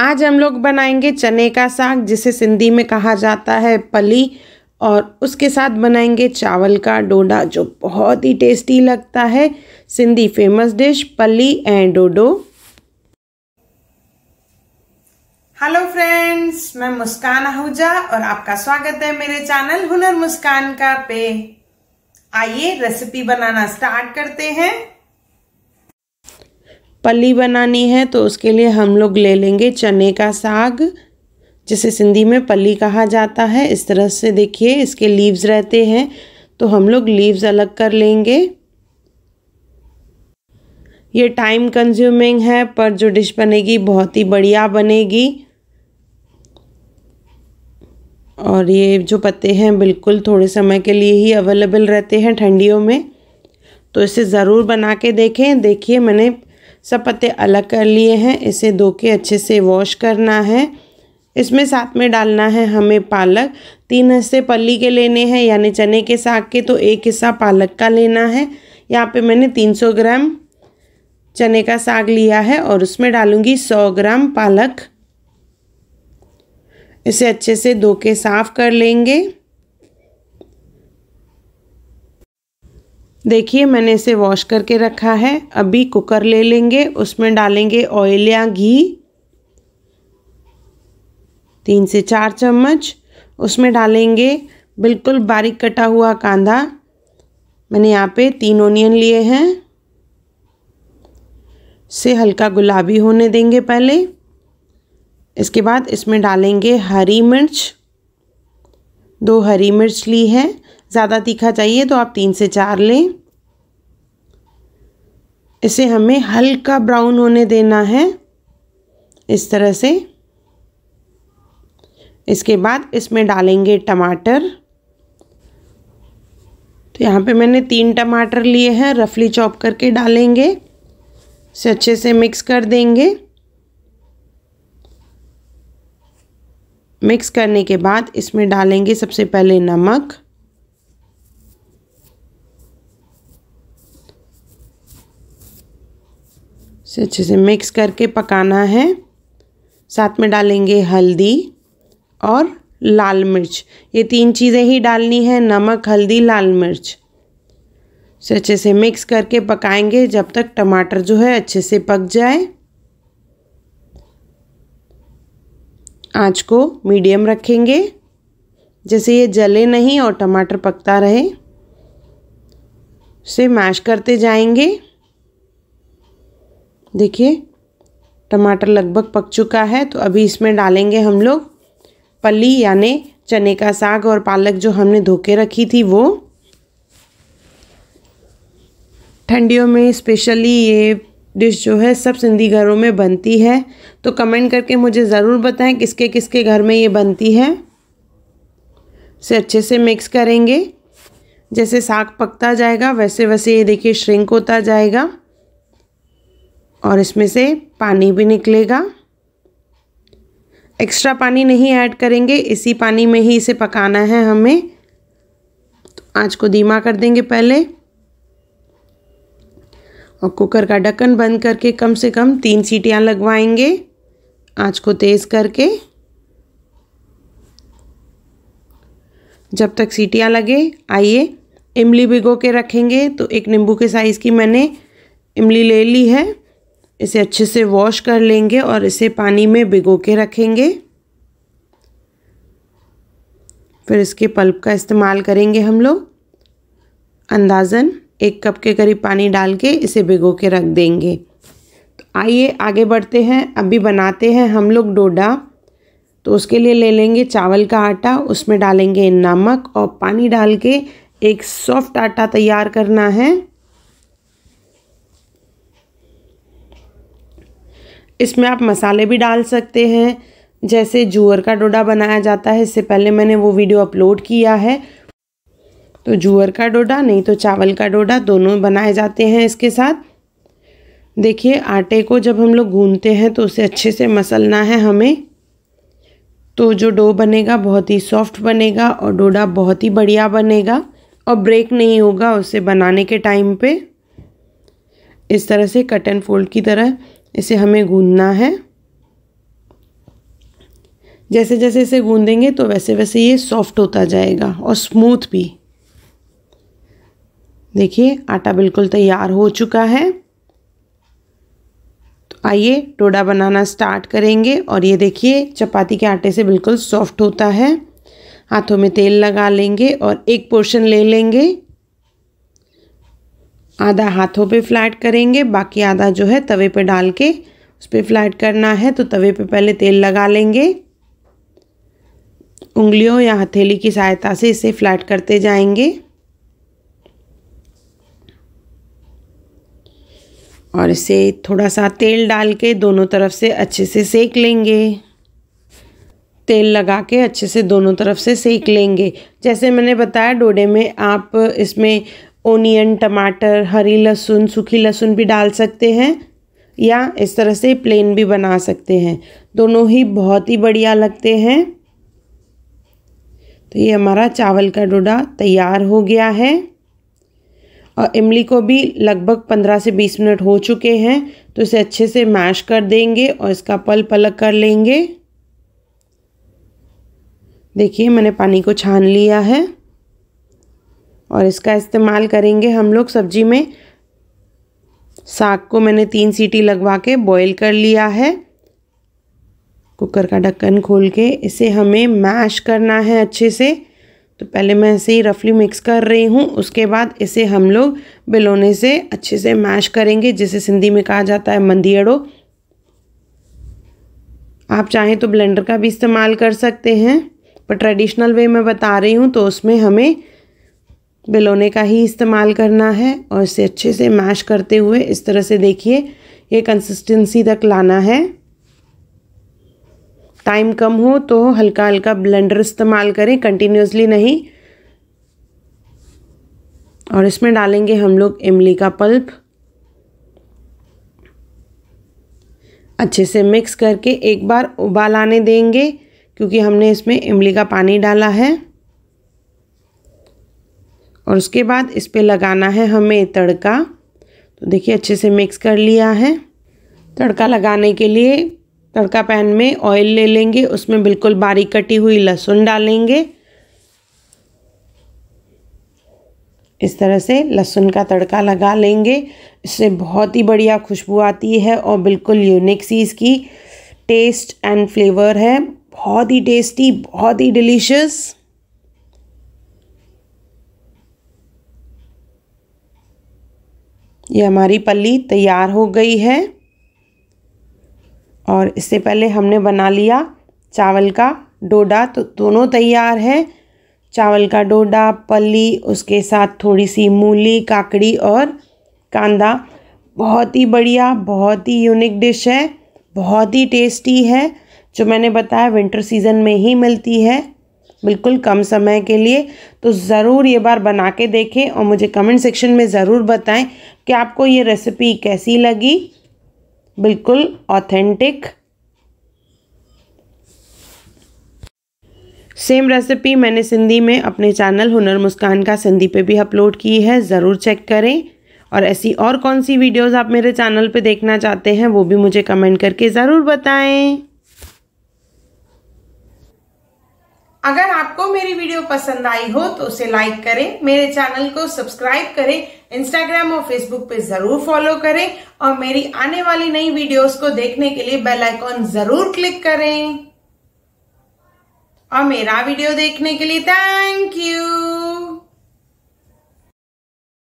आज हम लोग बनाएंगे चने का साग जिसे सिंधी में कहा जाता है पली और उसके साथ बनाएंगे चावल का डोडा जो बहुत ही टेस्टी लगता है Sindhi famous dish pali and dodo hello friends मैं मुस्कान आहूजा और आपका स्वागत है मेरे चैनल हुनर मुस्कान का पे आइए रेसिपी बनाना स्टार्ट करते हैं पली बनानी है तो उसके लिए हम लोग ले लेंगे चने का साग जिसे सिंधी में पली कहा जाता है इस तरह से देखिए इसके लीव्स रहते हैं तो हम लोग लीव्स अलग कर लेंगे ये टाइम कंज्यूमिंग है पर जो डिश बनेगी बहुत ही बढ़िया बनेगी और ये जो पत्ते हैं बिल्कुल थोड़े समय के लिए ही अवेलेबल रहते हैं ठंडियों में तो इसे ज़रूर बना के देखें देखिए मैंने सब पत्ते अलग कर लिए हैं इसे धो के अच्छे से वॉश करना है इसमें साथ में डालना है हमें पालक तीन हिस्से पल्ली के लेने हैं यानी चने के साग के तो एक हिस्सा पालक का लेना है यहाँ पे मैंने 300 ग्राम चने का साग लिया है और उसमें डालूंगी 100 ग्राम पालक इसे अच्छे से धो के साफ़ कर लेंगे देखिए मैंने इसे वॉश करके रखा है अभी कुकर ले लेंगे उसमें डालेंगे ऑयल या घी तीन से चार चम्मच उसमें डालेंगे बिल्कुल बारीक कटा हुआ कांदा मैंने यहाँ पे तीन ओनियन लिए हैं से हल्का गुलाबी होने देंगे पहले इसके बाद इसमें डालेंगे हरी मिर्च दो हरी मिर्च ली है ज़्यादा तीखा चाहिए तो आप तीन से चार लें इसे हमें हल्का ब्राउन होने देना है इस तरह से इसके बाद इसमें डालेंगे टमाटर तो यहाँ पे मैंने तीन टमाटर लिए हैं रफली चॉप करके डालेंगे इसे अच्छे से मिक्स कर देंगे मिक्स करने के बाद इसमें डालेंगे सबसे पहले नमक इसे अच्छे से मिक्स करके पकाना है साथ में डालेंगे हल्दी और लाल मिर्च ये तीन चीज़ें ही डालनी है नमक हल्दी लाल मिर्च इसे अच्छे से मिक्स करके पकाएंगे जब तक टमाटर जो है अच्छे से पक जाए आँच को मीडियम रखेंगे जैसे ये जले नहीं और टमाटर पकता रहे उसे मैश करते जाएंगे देखिए टमाटर लगभग पक चुका है तो अभी इसमें डालेंगे हम लोग पली यानि चने का साग और पालक जो हमने धो के रखी थी वो ठंडियों में स्पेशली ये डिश जो है सब सिंधी घरों में बनती है तो कमेंट करके मुझे ज़रूर बताएं किसके किसके घर में ये बनती है इसे अच्छे से मिक्स करेंगे जैसे साग पकता जाएगा वैसे वैसे ये देखिए श्रिंक होता जाएगा और इसमें से पानी भी निकलेगा एक्स्ट्रा पानी नहीं ऐड करेंगे इसी पानी में ही इसे पकाना है हमें तो आँच को धीमा कर देंगे पहले और कुकर का ढक्कन बंद करके कम से कम तीन सीटियाँ लगवाएंगे आँच को तेज़ करके जब तक सीटियाँ लगे आइए इमली भिगो के रखेंगे तो एक नींबू के साइज़ की मैंने इमली ले ली है इसे अच्छे से वॉश कर लेंगे और इसे पानी में भिगो के रखेंगे फिर इसके पल्प का इस्तेमाल करेंगे हम लोग अंदाज़न एक कप के करीब पानी डाल के इसे भिगो के रख देंगे तो आइए आगे बढ़ते हैं अभी बनाते हैं हम लोग डोडा तो उसके लिए ले लेंगे चावल का आटा उसमें डालेंगे नमक और पानी डाल के एक सॉफ्ट आटा तैयार करना है इसमें आप मसाले भी डाल सकते हैं जैसे जूअर का डोडा बनाया जाता है इससे पहले मैंने वो वीडियो अपलोड किया है तो जुअर का डोडा नहीं तो चावल का डोडा दोनों बनाए जाते हैं इसके साथ देखिए आटे को जब हम लोग गूंदते हैं तो उसे अच्छे से मसलना है हमें तो जो डो बनेगा बहुत ही सॉफ्ट बनेगा और डोडा बहुत ही बढ़िया बनेगा और ब्रेक नहीं होगा उसे बनाने के टाइम पे इस तरह से कट एंड फोल्ड की तरह इसे हमें गूंदना है जैसे जैसे इसे गूंदेंगे तो वैसे वैसे ये सॉफ्ट होता जाएगा और स्मूथ भी देखिए आटा बिल्कुल तैयार हो चुका है तो आइए टोडा बनाना स्टार्ट करेंगे और ये देखिए चपाती के आटे से बिल्कुल सॉफ्ट होता है हाथों में तेल लगा लेंगे और एक पोर्शन ले लेंगे आधा हाथों पे फ्लैट करेंगे बाकी आधा जो है तवे पे डाल के उस पर फ्लैट करना है तो तवे पे पहले तेल लगा लेंगे उंगलियों या हथेली की सहायता से इसे फ्लैट करते जाएंगे और इसे थोड़ा सा तेल डाल के दोनों तरफ से अच्छे से सेक लेंगे तेल लगा के अच्छे से दोनों तरफ से सेक लेंगे जैसे मैंने बताया डोडे में आप इसमें ओनियन टमाटर हरी लहसुन सूखी लहसुन भी डाल सकते हैं या इस तरह से प्लेन भी बना सकते हैं दोनों ही बहुत ही बढ़िया लगते हैं तो ये हमारा चावल का डोडा तैयार हो गया है और इमली को भी लगभग पंद्रह से बीस मिनट हो चुके हैं तो इसे अच्छे से मैश कर देंगे और इसका पल पलक कर लेंगे देखिए मैंने पानी को छान लिया है और इसका इस्तेमाल करेंगे हम लोग सब्जी में साग को मैंने तीन सीटी लगवा के बॉईल कर लिया है कुकर का ढक्कन खोल के इसे हमें मैश करना है अच्छे से तो पहले मैं इसे ही रफली मिक्स कर रही हूँ उसके बाद इसे हम लोग बिलोने से अच्छे से मैश करेंगे जिसे सिंधी में कहा जाता है मंदियड़ो आप चाहें तो ब्लेंडर का भी इस्तेमाल कर सकते हैं पर ट्रेडिशनल वे में बता रही हूँ तो उसमें हमें बेलोने का ही इस्तेमाल करना है और इसे अच्छे से मैश करते हुए इस तरह से देखिए ये कंसिस्टेंसी तक लाना है टाइम कम हो तो हल्का हल्का ब्लेंडर इस्तेमाल करें कंटिन्यूसली नहीं और इसमें डालेंगे हम लोग इमली का पल्प अच्छे से मिक्स करके एक बार उबाल आने देंगे क्योंकि हमने इसमें इमली का पानी डाला है और उसके बाद इस पर लगाना है हमें तड़का तो देखिए अच्छे से मिक्स कर लिया है तड़का लगाने के लिए तड़का पैन में ऑयल ले लेंगे उसमें बिल्कुल बारीक कटी हुई लहसुन डालेंगे इस तरह से लहसुन का तड़का लगा लेंगे इससे बहुत ही बढ़िया खुशबू आती है और बिल्कुल यूनिक सी इसकी टेस्ट एंड फ्लेवर है बहुत ही टेस्टी बहुत ही डिलीशियस ये हमारी पल्ली तैयार हो गई है और इससे पहले हमने बना लिया चावल का डोडा तो दोनों तैयार है चावल का डोडा पल्ली उसके साथ थोड़ी सी मूली काकड़ी और कांदा बहुत ही बढ़िया बहुत ही यूनिक डिश है बहुत ही टेस्टी है जो मैंने बताया विंटर सीज़न में ही मिलती है बिल्कुल कम समय के लिए तो ज़रूर ये बार बना के देखें और मुझे कमेंट सेक्शन में ज़रूर बताएं कि आपको ये रेसिपी कैसी लगी बिल्कुल ऑथेंटिक सेम रेसिपी मैंने सिंधी में अपने चैनल हुनर मुस्कान का सिंधी पे भी अपलोड की है ज़रूर चेक करें और ऐसी और कौन सी वीडियोस आप मेरे चैनल पे देखना चाहते हैं वो भी मुझे कमेंट करके ज़रूर बताएं अगर आपको मेरी वीडियो पसंद आई हो तो उसे लाइक करें मेरे चैनल को सब्सक्राइब करें इंस्टाग्राम और फेसबुक पे जरूर फॉलो करें और मेरी आने वाली नई वीडियोस को देखने के लिए बेल आइकॉन जरूर क्लिक करें और मेरा वीडियो देखने के लिए थैंक यू